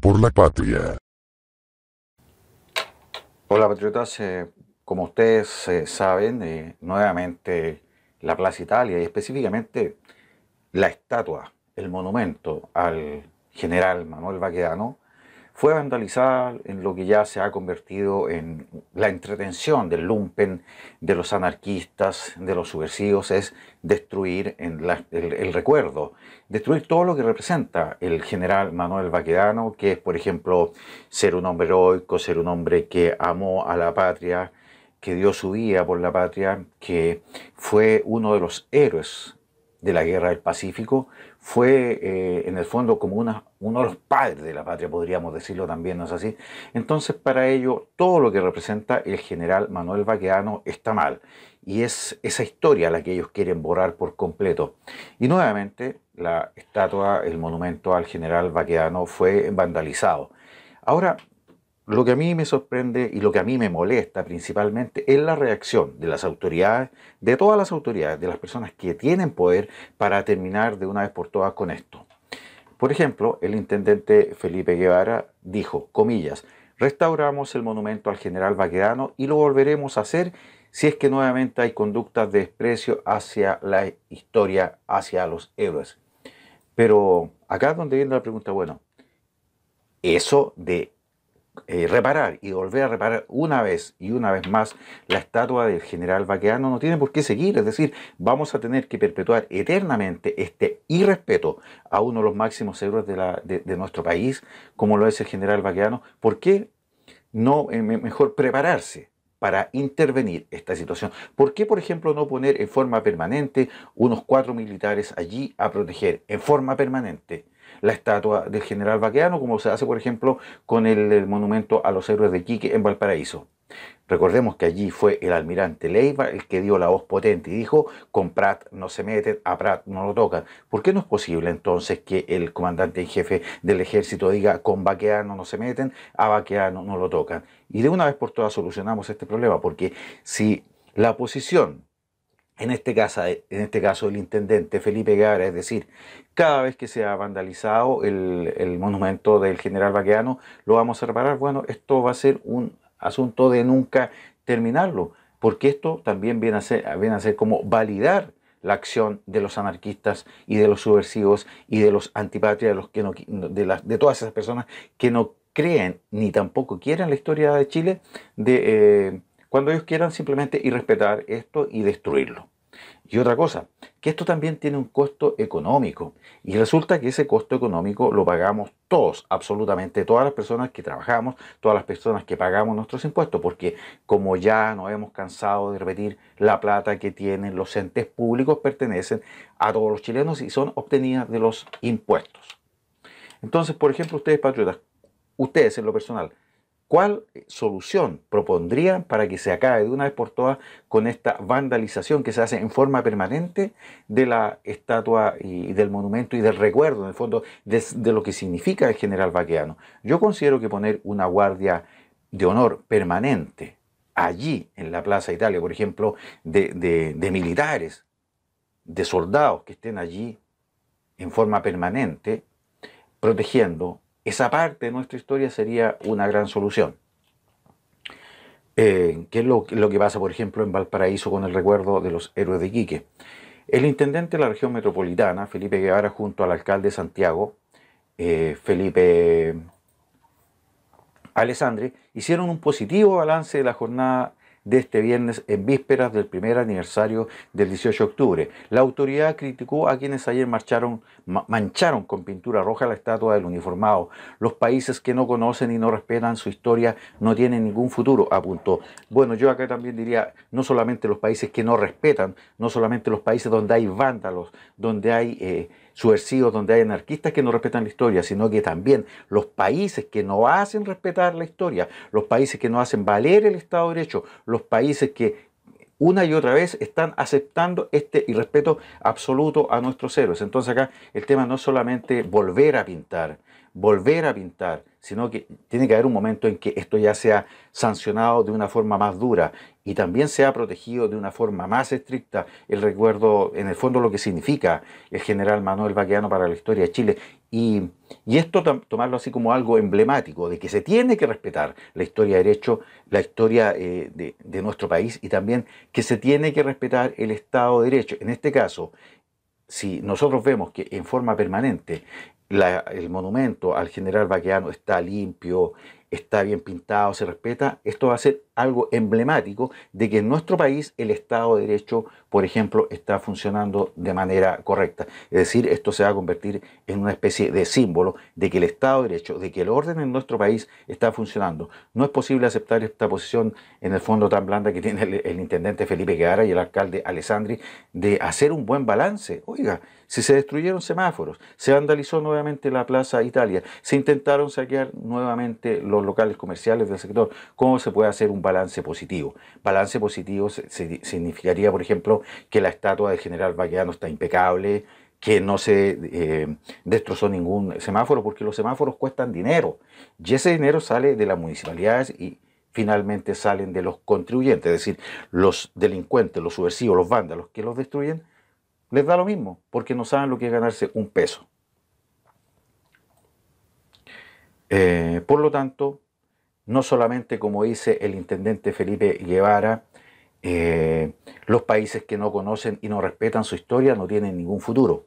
por la patria. Hola patriotas, eh, como ustedes eh, saben, eh, nuevamente la Plaza Italia y específicamente la estatua, el monumento al general Manuel Baquedano fue vandalizada en lo que ya se ha convertido en la entretención del lumpen, de los anarquistas, de los subversivos, es destruir el, recuerdo, destruir todo lo que representa el general Manuel Baquedano, que es, por ejemplo, ser un hombre heroico, ser un hombre que amó a la patria, que dio su vida por la patria, que fue uno de los héroes de la Guerra del Pacífico, fue eh, en el fondo como uno de los padres de la patria, podríamos decirlo también, ¿no es así? Entonces para ello todo lo que representa el general Manuel Baqueano está mal y es esa historia la que ellos quieren borrar por completo. Y nuevamente la estatua, el monumento al general Baqueano fue vandalizado. Ahora, lo que a mí me sorprende y lo que a mí me molesta principalmente es la reacción de las autoridades, de todas las autoridades, de las personas que tienen poder para terminar de una vez por todas con esto. Por ejemplo, el intendente Felipe Guevara dijo, comillas, restauramos el monumento al general Baquedano y lo volveremos a hacer si es que nuevamente hay conductas de desprecio hacia la historia, hacia los héroes. Pero acá es donde viene la pregunta, bueno, eso de eh, reparar y volver a reparar una vez y una vez más la estatua del general vaqueano, no tiene por qué seguir, es decir, vamos a tener que perpetuar eternamente este irrespeto a uno de los máximos héroes de, nuestro país, como lo es el general vaqueano, ¿Por qué no eh, mejor prepararse? para intervenir esta situación. ¿Por qué, por ejemplo, no poner en forma permanente unos cuatro militares allí a proteger en forma permanente? la estatua del general Baqueano, como se hace, por ejemplo, con el, monumento a los héroes de Quique en Valparaíso. Recordemos que allí fue el almirante Leiva el que dio la voz potente y dijo, con Prat no se meten, a Prat no lo tocan. ¿Por qué no es posible entonces que el comandante en jefe del ejército diga, con Baqueano no se meten, a Baqueano no lo tocan? Y de una vez por todas solucionamos este problema, porque si la oposición en este, caso, en este caso el intendente Felipe Guevara, es decir, cada vez que se ha vandalizado el, monumento del general Baqueano, lo vamos a reparar. Bueno, esto va a ser un asunto de nunca terminarlo, porque esto también viene a ser, viene a ser como validar la acción de los anarquistas y de los subversivos y de los antipatrias, de, los que no, todas esas personas que no creen ni tampoco quieren la historia de Chile, de, eh, cuando ellos quieran simplemente irrespetar esto y destruirlo. Y otra cosa, que esto también tiene un costo económico. Y resulta que ese costo económico lo pagamos todos, absolutamente todas las personas que trabajamos, todas las personas que pagamos nuestros impuestos, porque como ya nos hemos cansado de repetir, la plata que tienen los entes públicos pertenecen a todos los chilenos y son obtenidas de los impuestos. Entonces, por ejemplo, ustedes patriotas, ustedes en lo personal, ¿Cuál solución propondrían para que se acabe de una vez por todas con esta vandalización que se hace en forma permanente de la estatua y del monumento y del recuerdo, en el fondo, de, lo que significa el general vaqueano? Yo considero que poner una guardia de honor permanente allí en la Plaza Italia, por ejemplo, de, de militares, de soldados que estén allí en forma permanente, protegiendo esa parte de nuestra historia sería una gran solución. Eh, ¿Qué es lo, que pasa, por ejemplo, en Valparaíso con el recuerdo de los héroes de Quique? El intendente de la región metropolitana, Felipe Guevara, junto al alcalde de Santiago, eh, Felipe Alessandri, hicieron un positivo balance de la jornada de este viernes en vísperas del primer aniversario del 18 de octubre. La autoridad criticó a quienes ayer marcharon, mancharon con pintura roja la estatua del uniformado. Los países que no conocen y no respetan su historia no tienen ningún futuro, apuntó. Bueno, yo acá también diría, no solamente los países que no respetan, no solamente los países donde hay vándalos, donde hay... Eh, subversivos, donde hay anarquistas que no respetan la historia, sino que también los países que no hacen respetar la historia, los países que no hacen valer el Estado de Derecho, los países que una y otra vez están aceptando este irrespeto absoluto a nuestros héroes. Entonces acá el tema no es solamente volver a pintar, volver a pintar, sino que tiene que haber un momento en que esto ya sea sancionado de una forma más dura y también sea protegido de una forma más estricta el recuerdo, en el fondo lo que significa el general Manuel Baqueano para la historia de Chile. Y, esto tomarlo así como algo emblemático, de que se tiene que respetar la historia de derecho, la historia eh, de, de nuestro país y también que se tiene que respetar el Estado de Derecho. En este caso, si nosotros vemos que en forma permanente el monumento al general Baqueano está limpio, está bien pintado, se respeta, esto va a ser algo emblemático de que en nuestro país el Estado de Derecho, por ejemplo, está funcionando de manera correcta. Es decir, esto se va a convertir en una especie de símbolo de que el Estado de Derecho, de que el orden en nuestro país está funcionando. No es posible aceptar esta posición en el fondo tan blanda que tiene el, intendente Felipe Guevara y el alcalde Alessandri de hacer un buen balance. Oiga, si se destruyeron semáforos, se vandalizó nuevamente la Plaza Italia, se intentaron saquear nuevamente los locales comerciales del sector, cómo se puede hacer un balance positivo. Balance positivo significaría, por ejemplo, que la estatua del General Valleano está impecable, que no se eh, destrozó ningún semáforo, porque los semáforos cuestan dinero. Y ese dinero sale de las municipalidades y finalmente salen de los contribuyentes, es decir, los delincuentes, los subversivos, los vándalos que los destruyen, les da lo mismo, porque no saben lo que es ganarse un peso. Eh, por lo tanto, no solamente como dice el intendente Felipe Guevara, eh, los países que no conocen y no respetan su historia no tienen ningún futuro.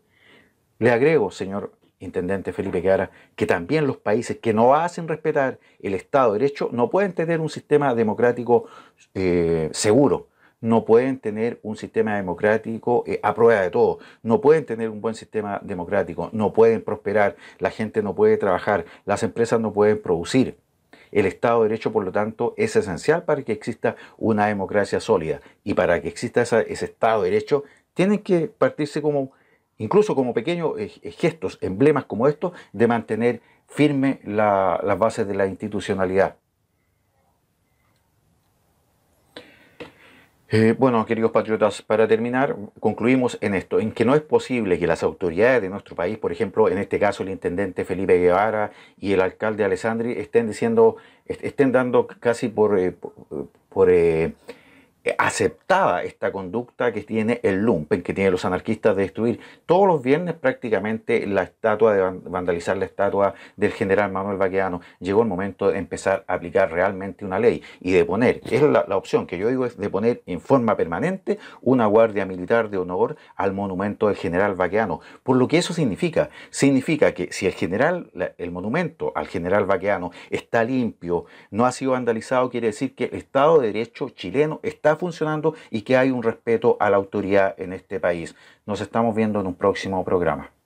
Le agrego, señor intendente Felipe Guevara, que también los países que no hacen respetar el Estado de Derecho no pueden tener un sistema democrático eh, seguro no pueden tener un sistema democrático eh, a prueba de todo, no pueden tener un buen sistema democrático, no pueden prosperar, la gente no puede trabajar, las empresas no pueden producir. El Estado de Derecho, por lo tanto, es esencial para que exista una democracia sólida. Y para que exista ese Estado de Derecho, tienen que partirse como, incluso como pequeños eh, eh, gestos, emblemas como estos, de mantener firme las bases de la institucionalidad. Eh, bueno, queridos patriotas, para terminar, concluimos en esto, en que no es posible que las autoridades de nuestro país, por ejemplo, en este caso el intendente Felipe Guevara y el alcalde Alessandri, estén diciendo, estén dando casi por, eh, por eh, eh, aceptaba esta conducta que tiene el lumpen, que tiene los anarquistas de destruir todos los viernes prácticamente la estatua, de vandalizar la estatua del general Manuel Baqueano. Llegó el momento de empezar a aplicar realmente una ley y de poner, es la, la opción que yo digo, es de poner en forma permanente una guardia militar de honor al monumento del general Baqueano. Por lo que eso significa, significa que si el general, el monumento al general Baqueano está limpio, no ha sido vandalizado, quiere decir que el Estado de Derecho chileno está funcionando y que hay un respeto a la autoridad en este país. Nos estamos viendo en un próximo programa.